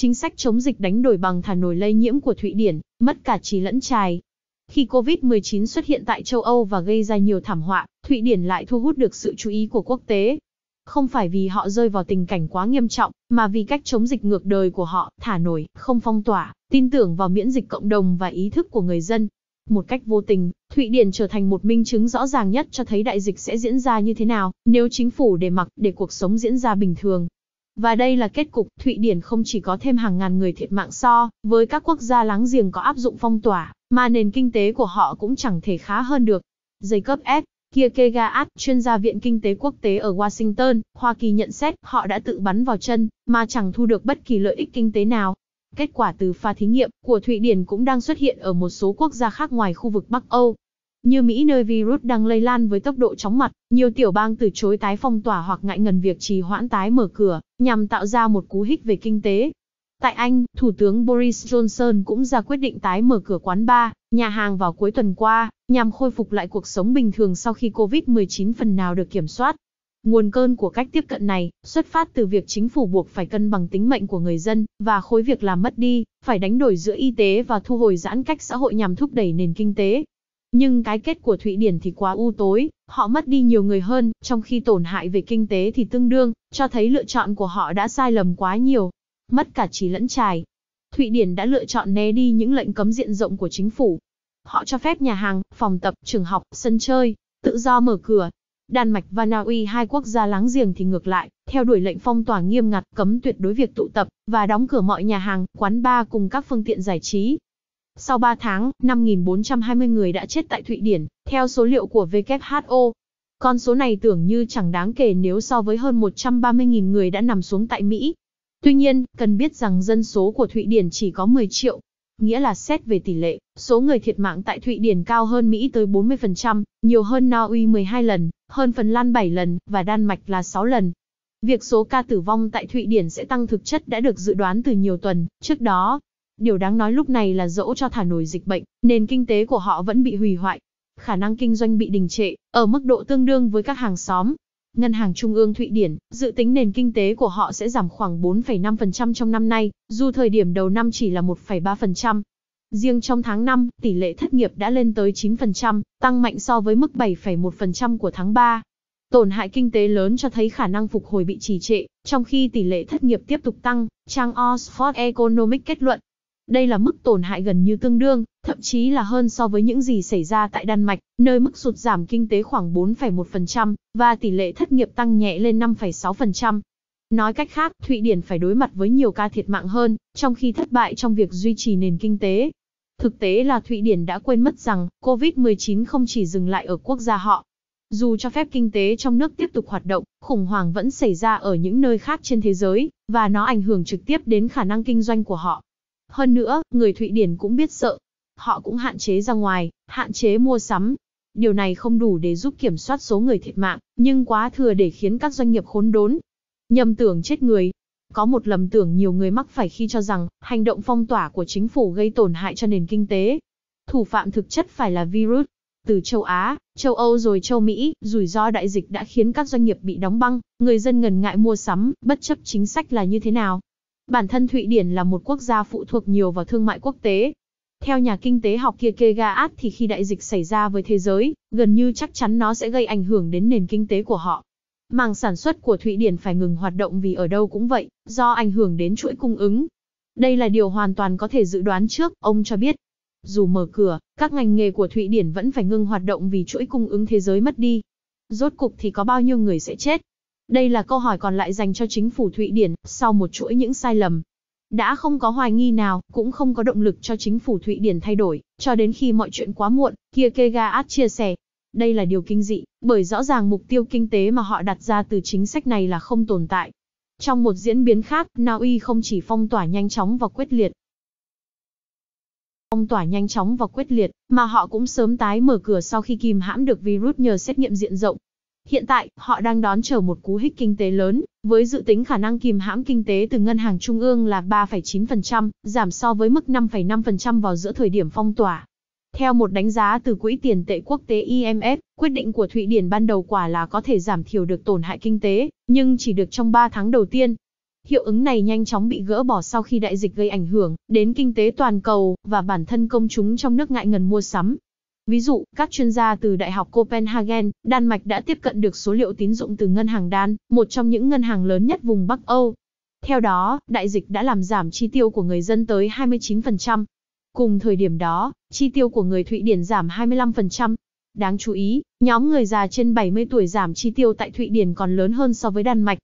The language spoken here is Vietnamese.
Chính sách chống dịch đánh đổi bằng thả nổi lây nhiễm của Thụy Điển, mất cả trí lẫn trài. Khi COVID-19 xuất hiện tại châu Âu và gây ra nhiều thảm họa, Thụy Điển lại thu hút được sự chú ý của quốc tế. Không phải vì họ rơi vào tình cảnh quá nghiêm trọng, mà vì cách chống dịch ngược đời của họ, thả nổi, không phong tỏa, tin tưởng vào miễn dịch cộng đồng và ý thức của người dân. Một cách vô tình, Thụy Điển trở thành một minh chứng rõ ràng nhất cho thấy đại dịch sẽ diễn ra như thế nào, nếu chính phủ để mặc để cuộc sống diễn ra bình thường. Và đây là kết cục, Thụy Điển không chỉ có thêm hàng ngàn người thiệt mạng so với các quốc gia láng giềng có áp dụng phong tỏa, mà nền kinh tế của họ cũng chẳng thể khá hơn được. Giấy cấp F, Kierkegaard, chuyên gia Viện Kinh tế Quốc tế ở Washington, Hoa Kỳ nhận xét họ đã tự bắn vào chân, mà chẳng thu được bất kỳ lợi ích kinh tế nào. Kết quả từ pha thí nghiệm của Thụy Điển cũng đang xuất hiện ở một số quốc gia khác ngoài khu vực Bắc Âu, như Mỹ nơi virus đang lây lan với tốc độ chóng mặt, nhiều tiểu bang từ chối tái phong tỏa hoặc ngại ngần việc trì hoãn tái mở cửa, nhằm tạo ra một cú hích về kinh tế. Tại Anh, Thủ tướng Boris Johnson cũng ra quyết định tái mở cửa quán bar, nhà hàng vào cuối tuần qua, nhằm khôi phục lại cuộc sống bình thường sau khi COVID-19 phần nào được kiểm soát. Nguồn cơn của cách tiếp cận này xuất phát từ việc chính phủ buộc phải cân bằng tính mệnh của người dân và khối việc làm mất đi, phải đánh đổi giữa y tế và thu hồi giãn cách xã hội nhằm thúc đẩy nền kinh tế, nhưng cái kết của Thụy Điển thì quá u tối, họ mất đi nhiều người hơn, trong khi tổn hại về kinh tế thì tương đương, cho thấy lựa chọn của họ đã sai lầm quá nhiều. Mất cả trí lẫn trải. Thụy Điển đã lựa chọn né đi những lệnh cấm diện rộng của chính phủ. Họ cho phép nhà hàng, phòng tập, trường học, sân chơi, tự do mở cửa. Đan Mạch và Na Uy hai quốc gia láng giềng thì ngược lại, theo đuổi lệnh phong tỏa nghiêm ngặt cấm tuyệt đối việc tụ tập và đóng cửa mọi nhà hàng, quán bar cùng các phương tiện giải trí, sau 3 tháng, 5.420 người đã chết tại Thụy Điển, theo số liệu của WHO. Con số này tưởng như chẳng đáng kể nếu so với hơn 130.000 người đã nằm xuống tại Mỹ. Tuy nhiên, cần biết rằng dân số của Thụy Điển chỉ có 10 triệu, nghĩa là xét về tỷ lệ, số người thiệt mạng tại Thụy Điển cao hơn Mỹ tới 40%, nhiều hơn Na Uy 12 lần, hơn Phần Lan 7 lần, và Đan Mạch là 6 lần. Việc số ca tử vong tại Thụy Điển sẽ tăng thực chất đã được dự đoán từ nhiều tuần trước đó. Điều đáng nói lúc này là dẫu cho thả nổi dịch bệnh, nền kinh tế của họ vẫn bị hủy hoại. Khả năng kinh doanh bị đình trệ, ở mức độ tương đương với các hàng xóm. Ngân hàng Trung ương Thụy Điển dự tính nền kinh tế của họ sẽ giảm khoảng 4,5% trong năm nay, dù thời điểm đầu năm chỉ là 1,3%. Riêng trong tháng 5, tỷ lệ thất nghiệp đã lên tới 9%, tăng mạnh so với mức 7,1% của tháng 3. Tổn hại kinh tế lớn cho thấy khả năng phục hồi bị trì trệ, trong khi tỷ lệ thất nghiệp tiếp tục tăng, trang Oxford Economics kết luận, đây là mức tổn hại gần như tương đương, thậm chí là hơn so với những gì xảy ra tại Đan Mạch, nơi mức sụt giảm kinh tế khoảng 4,1% và tỷ lệ thất nghiệp tăng nhẹ lên 5,6%. Nói cách khác, Thụy Điển phải đối mặt với nhiều ca thiệt mạng hơn, trong khi thất bại trong việc duy trì nền kinh tế. Thực tế là Thụy Điển đã quên mất rằng, COVID-19 không chỉ dừng lại ở quốc gia họ. Dù cho phép kinh tế trong nước tiếp tục hoạt động, khủng hoảng vẫn xảy ra ở những nơi khác trên thế giới, và nó ảnh hưởng trực tiếp đến khả năng kinh doanh của họ. Hơn nữa, người Thụy Điển cũng biết sợ. Họ cũng hạn chế ra ngoài, hạn chế mua sắm. Điều này không đủ để giúp kiểm soát số người thiệt mạng, nhưng quá thừa để khiến các doanh nghiệp khốn đốn. Nhầm tưởng chết người. Có một lầm tưởng nhiều người mắc phải khi cho rằng, hành động phong tỏa của chính phủ gây tổn hại cho nền kinh tế. Thủ phạm thực chất phải là virus, từ châu Á, châu Âu rồi châu Mỹ, rủi ro đại dịch đã khiến các doanh nghiệp bị đóng băng, người dân ngần ngại mua sắm, bất chấp chính sách là như thế nào. Bản thân Thụy Điển là một quốc gia phụ thuộc nhiều vào thương mại quốc tế. Theo nhà kinh tế học Kierkegaard thì khi đại dịch xảy ra với thế giới, gần như chắc chắn nó sẽ gây ảnh hưởng đến nền kinh tế của họ. Màng sản xuất của Thụy Điển phải ngừng hoạt động vì ở đâu cũng vậy, do ảnh hưởng đến chuỗi cung ứng. Đây là điều hoàn toàn có thể dự đoán trước, ông cho biết. Dù mở cửa, các ngành nghề của Thụy Điển vẫn phải ngừng hoạt động vì chuỗi cung ứng thế giới mất đi. Rốt cục thì có bao nhiêu người sẽ chết? Đây là câu hỏi còn lại dành cho chính phủ Thụy Điển, sau một chuỗi những sai lầm. Đã không có hoài nghi nào, cũng không có động lực cho chính phủ Thụy Điển thay đổi, cho đến khi mọi chuyện quá muộn, Kierkegaard Át chia sẻ. Đây là điều kinh dị, bởi rõ ràng mục tiêu kinh tế mà họ đặt ra từ chính sách này là không tồn tại. Trong một diễn biến khác, Na Uy không chỉ phong tỏa nhanh chóng và quyết liệt, phong tỏa nhanh chóng và quyết liệt, mà họ cũng sớm tái mở cửa sau khi kìm hãm được virus nhờ xét nghiệm diện rộng, Hiện tại, họ đang đón chờ một cú hích kinh tế lớn, với dự tính khả năng kìm hãm kinh tế từ Ngân hàng Trung ương là 3,9%, giảm so với mức 5,5% vào giữa thời điểm phong tỏa. Theo một đánh giá từ Quỹ tiền tệ quốc tế IMF, quyết định của Thụy Điển ban đầu quả là có thể giảm thiểu được tổn hại kinh tế, nhưng chỉ được trong 3 tháng đầu tiên. Hiệu ứng này nhanh chóng bị gỡ bỏ sau khi đại dịch gây ảnh hưởng đến kinh tế toàn cầu và bản thân công chúng trong nước ngại ngần mua sắm, Ví dụ, các chuyên gia từ Đại học Copenhagen, Đan Mạch đã tiếp cận được số liệu tín dụng từ ngân hàng Đan, một trong những ngân hàng lớn nhất vùng Bắc Âu. Theo đó, đại dịch đã làm giảm chi tiêu của người dân tới 29%. Cùng thời điểm đó, chi tiêu của người Thụy Điển giảm 25%. Đáng chú ý, nhóm người già trên 70 tuổi giảm chi tiêu tại Thụy Điển còn lớn hơn so với Đan Mạch.